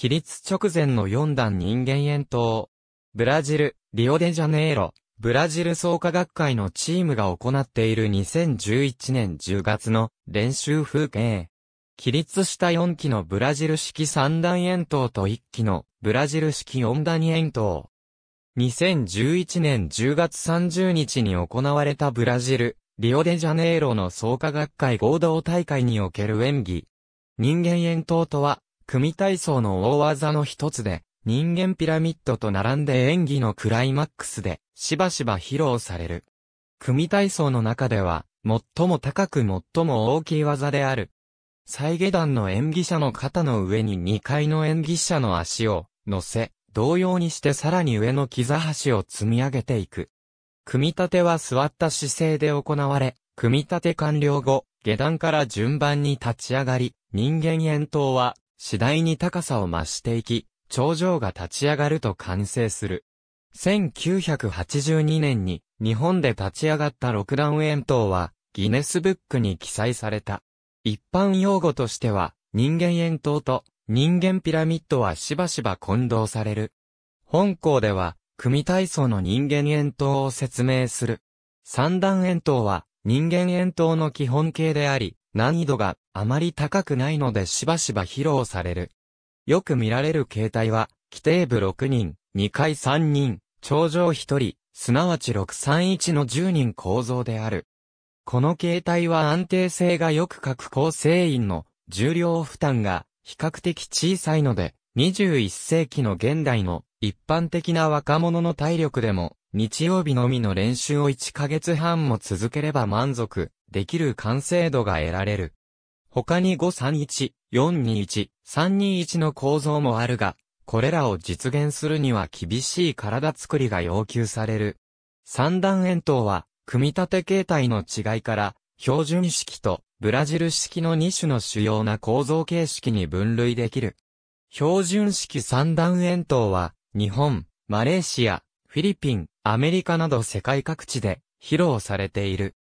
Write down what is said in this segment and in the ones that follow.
起立直前の4段人間円筒。ブラジル、リオデジャネイロ、ブラジル創価学会のチームが行っている2011年10月の練習風景。起立した4機のブラジル式3段円筒と1機のブラジル式4段円筒。2011年10月30日に行われたブラジル、リオデジャネイロの創価学会合同大会における演技。人間円筒とは、組体操の大技の一つで、人間ピラミッドと並んで演技のクライマックスで、しばしば披露される。組体操の中では、最も高く最も大きい技である。再下段の演技者の肩の上に2階の演技者の足を乗せ、同様にしてさらに上の膝端を積み上げていく。組み立ては座った姿勢で行われ、組み立て完了後、下段から順番に立ち上がり、人間円筒は次第に高さを増していき、頂上が立ち上がると完成する。1982年に日本で立ち上がった六段円筒はギネスブックに記載された。一般用語としては人間円筒と人間ピラミッドはしばしば混同される。本校では組体操の人間円筒を説明する。三段円筒は人間円筒の基本形であり、難易度があまり高くないのでしばしば披露される。よく見られる形態は、規定部6人、2階3人、頂上1人、すなわち631の10人構造である。この形態は安定性がよく各構成員の重量負担が比較的小さいので、21世紀の現代の一般的な若者の体力でも日曜日のみの練習を1ヶ月半も続ければ満足できる完成度が得られる。他に531、421、321の構造もあるが、これらを実現するには厳しい体作りが要求される。三段円筒は、組み立て形態の違いから、標準式とブラジル式の2種の主要な構造形式に分類できる。標準式三段円筒は、日本、マレーシア、フィリピン、アメリカなど世界各地で披露されている。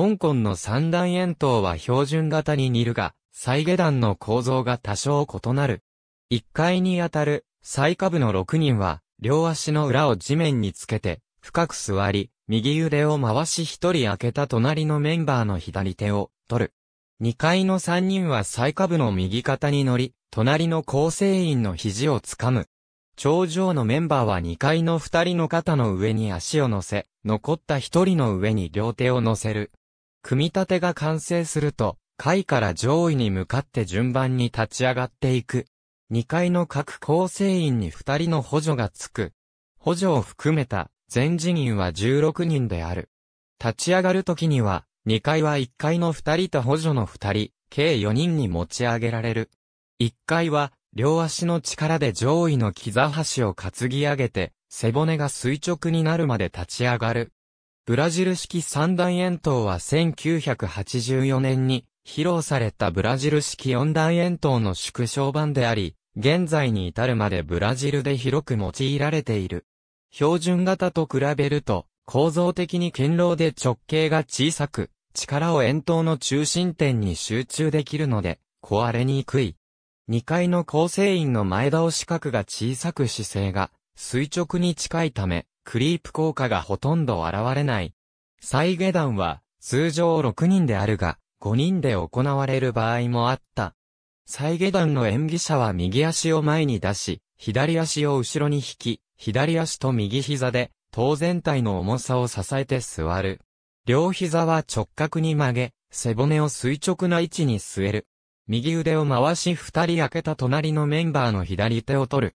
香港の三段円筒は標準型に似るが、再下段の構造が多少異なる。1階にあたる最下部の6人は、両足の裏を地面につけて、深く座り、右腕を回し一人開けた隣のメンバーの左手を取る。2階の3人は最下部の右肩に乗り、隣の構成員の肘をつかむ。頂上のメンバーは2階の二人の肩の上に足を乗せ、残った一人の上に両手を乗せる。組み立てが完成すると、階から上位に向かって順番に立ち上がっていく。2階の各構成員に2人の補助がつく。補助を含めた全人員は16人である。立ち上がるときには、2階は1階の2人と補助の2人、計4人に持ち上げられる。1階は、両足の力で上位の膝端を担ぎ上げて、背骨が垂直になるまで立ち上がる。ブラジル式三段円筒は1984年に披露されたブラジル式四段円筒の縮小版であり、現在に至るまでブラジルで広く用いられている。標準型と比べると、構造的に堅牢で直径が小さく、力を円筒の中心点に集中できるので、壊れにくい。2階の構成員の前倒し角が小さく姿勢が垂直に近いため、クリープ効果がほとんど現れない。再下段は、通常6人であるが、5人で行われる場合もあった。再下段の演技者は右足を前に出し、左足を後ろに引き、左足と右膝で、頭全体の重さを支えて座る。両膝は直角に曲げ、背骨を垂直な位置に据える。右腕を回し二人開けた隣のメンバーの左手を取る。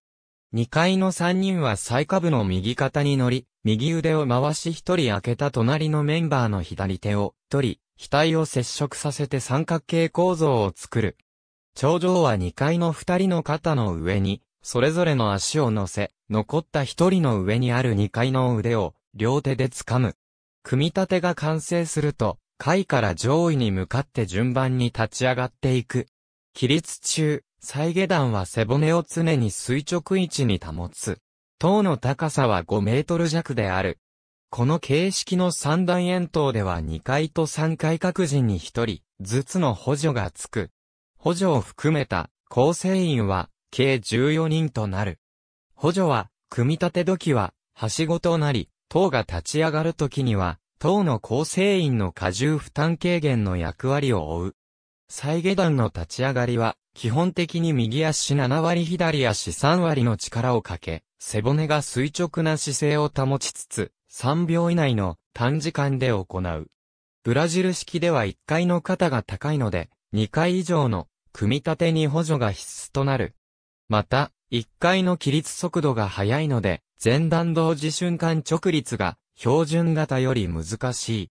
2階の3人は最下部の右肩に乗り、右腕を回し1人開けた隣のメンバーの左手を取り、額を接触させて三角形構造を作る。頂上は2階の2人の肩の上に、それぞれの足を乗せ、残った1人の上にある2階の腕を両手で掴む。組み立てが完成すると、階から上位に向かって順番に立ち上がっていく。起立中、再下段は背骨を常に垂直位置に保つ。塔の高さは5メートル弱である。この形式の三段円塔では2階と3階各人に1人ずつの補助がつく。補助を含めた構成員は計14人となる。補助は組み立て時ははしごとなり、塔が立ち上がる時には、塔の構成員の荷重負担軽減の役割を負う。再下段の立ち上がりは、基本的に右足7割左足3割の力をかけ、背骨が垂直な姿勢を保ちつつ、3秒以内の短時間で行う。ブラジル式では1階の肩が高いので、2階以上の組み立てに補助が必須となる。また、1階の起立速度が速いので、前段同時瞬間直立が標準型より難しい。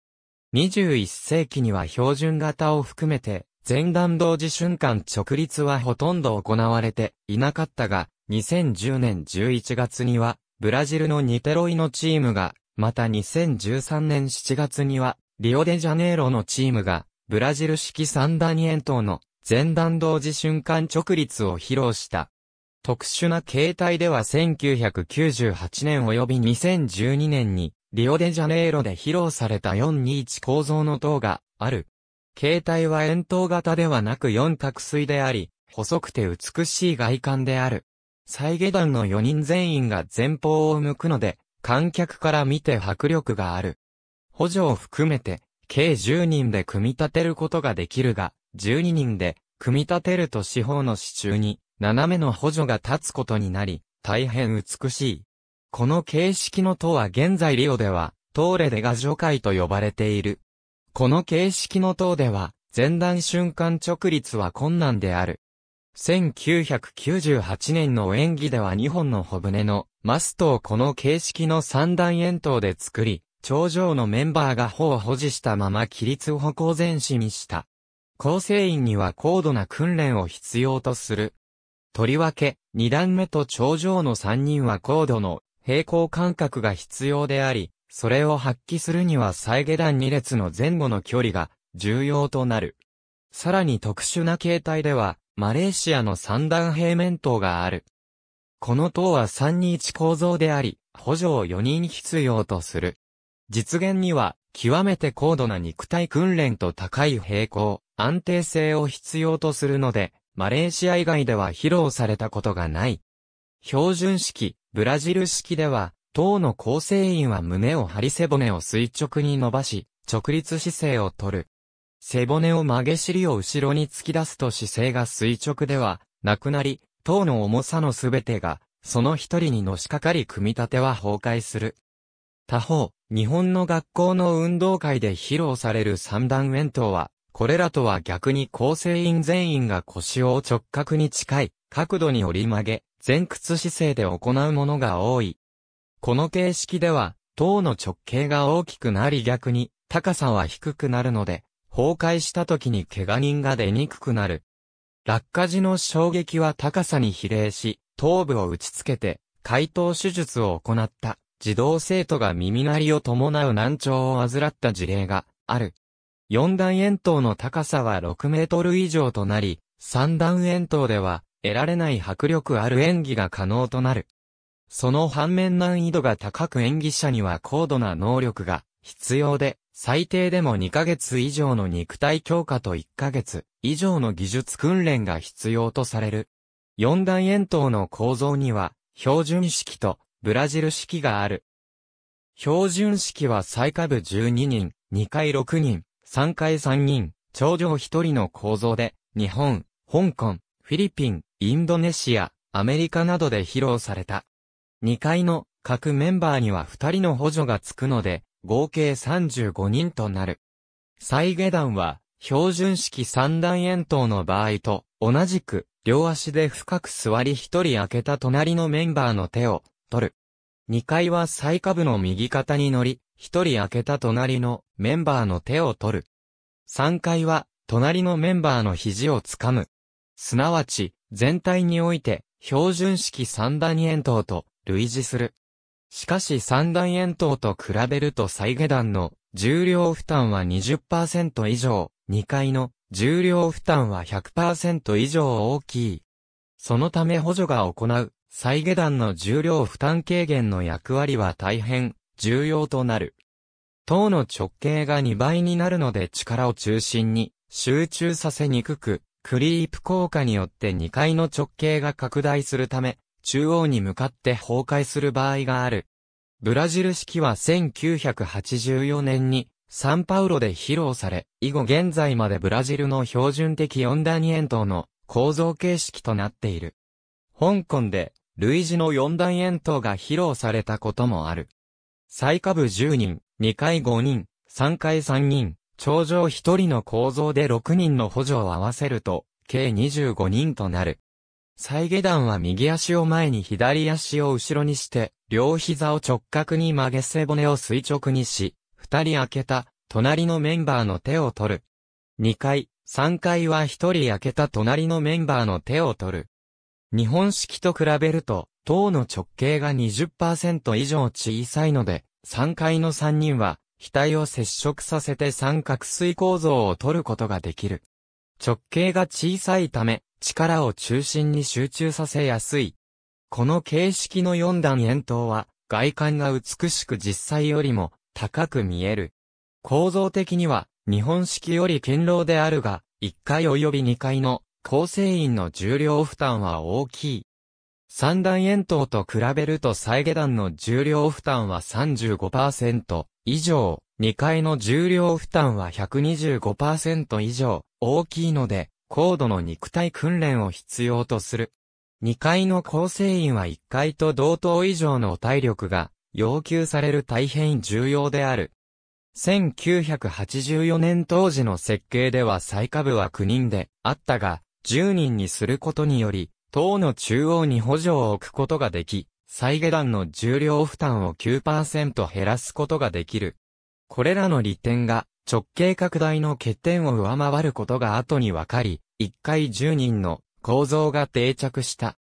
21世紀には標準型を含めて前弾同時瞬間直立はほとんど行われていなかったが、2010年11月には、ブラジルのニテロイのチームが、また2013年7月には、リオデジャネイロのチームが、ブラジル式サンダニエントの前弾同時瞬間直立を披露した。特殊な形態では1998年及び2012年にリオデジャネイロで披露された421構造の塔がある。形態は円筒型ではなく四角錐であり、細くて美しい外観である。再下段の4人全員が前方を向くので、観客から見て迫力がある。補助を含めて、計10人で組み立てることができるが、12人で組み立てると四方の支柱に斜めの補助が立つことになり、大変美しい。この形式の塔は現在リオでは、トーレデガジョ会と呼ばれている。この形式の塔では、前段瞬間直立は困難である。1998年の演技では2本の小舟のマストをこの形式の三段円筒で作り、頂上のメンバーが帆を保持したまま起立歩行前進にした。構成員には高度な訓練を必要とする。とりわけ、2段目と頂上の3人は高度の平行感覚が必要であり、それを発揮するには再下段2列の前後の距離が重要となる。さらに特殊な形態では、マレーシアの三段平面塔がある。この塔は321構造であり、補助を4人必要とする。実現には、極めて高度な肉体訓練と高い平行、安定性を必要とするので、マレーシア以外では披露されたことがない。標準式、ブラジル式では、党の構成員は胸を張り背骨を垂直に伸ばし、直立姿勢をとる。背骨を曲げ尻を後ろに突き出すと姿勢が垂直ではなくなり、党の重さのすべてが、その一人にのしかかり組み立ては崩壊する。他方、日本の学校の運動会で披露される三段円筒は、これらとは逆に構成員全員が腰を直角に近い角度に折り曲げ、前屈姿勢で行うものが多い。この形式では、塔の直径が大きくなり逆に、高さは低くなるので、崩壊した時に怪我人が出にくくなる。落下時の衝撃は高さに比例し、頭部を打ちつけて、解凍手術を行った、児童生徒が耳鳴りを伴う難聴を患った事例がある。四段円筒の高さは6メートル以上となり、3段円筒では得られない迫力ある演技が可能となる。その反面難易度が高く演技者には高度な能力が必要で、最低でも2ヶ月以上の肉体強化と1ヶ月以上の技術訓練が必要とされる。四段円筒の構造には、標準式とブラジル式がある。標準式は最下部12人、2階6人、3階3人、頂上1人の構造で、日本、香港、フィリピン、インドネシア、アメリカなどで披露された。2階の各メンバーには2人の補助がつくので、合計35人となる。再下段は、標準式三段円筒の場合と、同じく、両足で深く座り1人開けた隣のメンバーの手を、取る。2階は最下部の右肩に乗り、1人開けた隣のメンバーの手を取る。3階は、隣のメンバーの肘をつかむ。すなわち、全体において、標準式三段円筒と類似する。しかし三段円筒と比べると再下段の重量負担は20%以上、2階の重量負担は100%以上大きい。そのため補助が行う再下段の重量負担軽減の役割は大変重要となる。塔の直径が2倍になるので力を中心に集中させにくく、クリープ効果によって2階の直径が拡大するため、中央に向かって崩壊する場合がある。ブラジル式は1984年にサンパウロで披露され、以後現在までブラジルの標準的四段円筒の構造形式となっている。香港で類似の四段円筒が披露されたこともある。最下部10人、2階5人、3階3人、頂上1人の構造で6人の補助を合わせると、計25人となる。再下段は右足を前に左足を後ろにして、両膝を直角に曲げ背骨を垂直にし、二人開けた、隣のメンバーの手を取る。二回、三回は一人開けた隣のメンバーの手を取る。日本式と比べると、塔の直径が20%以上小さいので、三階の三人は、額を接触させて三角錐構造を取ることができる。直径が小さいため、力を中心に集中させやすい。この形式の4段円筒は、外観が美しく実際よりも高く見える。構造的には、日本式より堅牢であるが、1階及び2階の構成員の重量負担は大きい。3段円筒と比べると再下段の重量負担は35%以上、2階の重量負担は125%以上、大きいので、高度の肉体訓練を必要とする。2階の構成員は1階と同等以上の体力が要求される大変重要である。1984年当時の設計では最下部は9人であったが、10人にすることにより、塔の中央に補助を置くことができ、再下段の重量負担を9%減らすことができる。これらの利点が直径拡大の欠点を上回ることが後に分かり、1階10人の構造が定着した。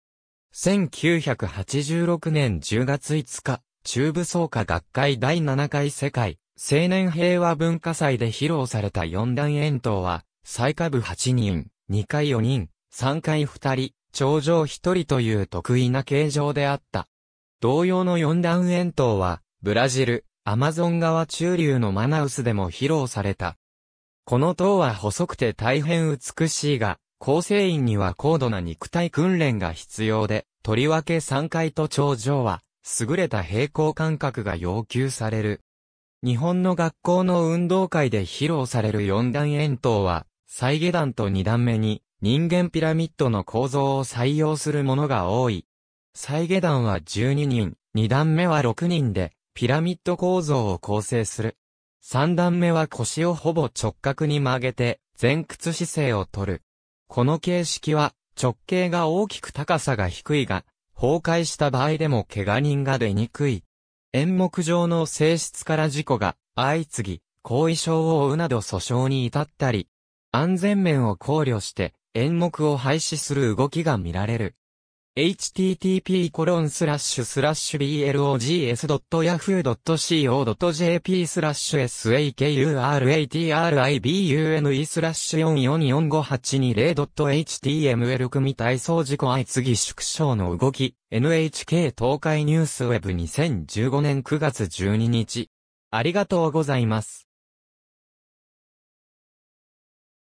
1986年10月5日、中部総科学会第7回世界青年平和文化祭で披露された4段円筒は、最下部8人、2階4人、3階2人、頂上1人という得意な形状であった。同様の4段円筒は、ブラジル、アマゾン川中流のマナウスでも披露された、この塔は細くて大変美しいが、構成員には高度な肉体訓練が必要で、とりわけ3階と頂上は、優れた平行感覚が要求される。日本の学校の運動会で披露される4段円塔は、再下段と2段目に、人間ピラミッドの構造を採用するものが多い。再下段は12人、2段目は6人で、ピラミッド構造を構成する。三段目は腰をほぼ直角に曲げて、前屈姿勢をとる。この形式は、直径が大きく高さが低いが、崩壊した場合でも怪我人が出にくい。演目上の性質から事故が相次ぎ、後遺症を負うなど訴訟に至ったり、安全面を考慮して演目を廃止する動きが見られる。http://blogs.yahoo.co.jp スラッシュ sakuratrbune i スラッシュ 4445820.html 組体操事故相次ぎ縮小の動き NHK 東海ニュースウェブ2015年9月12日ありがとうございます。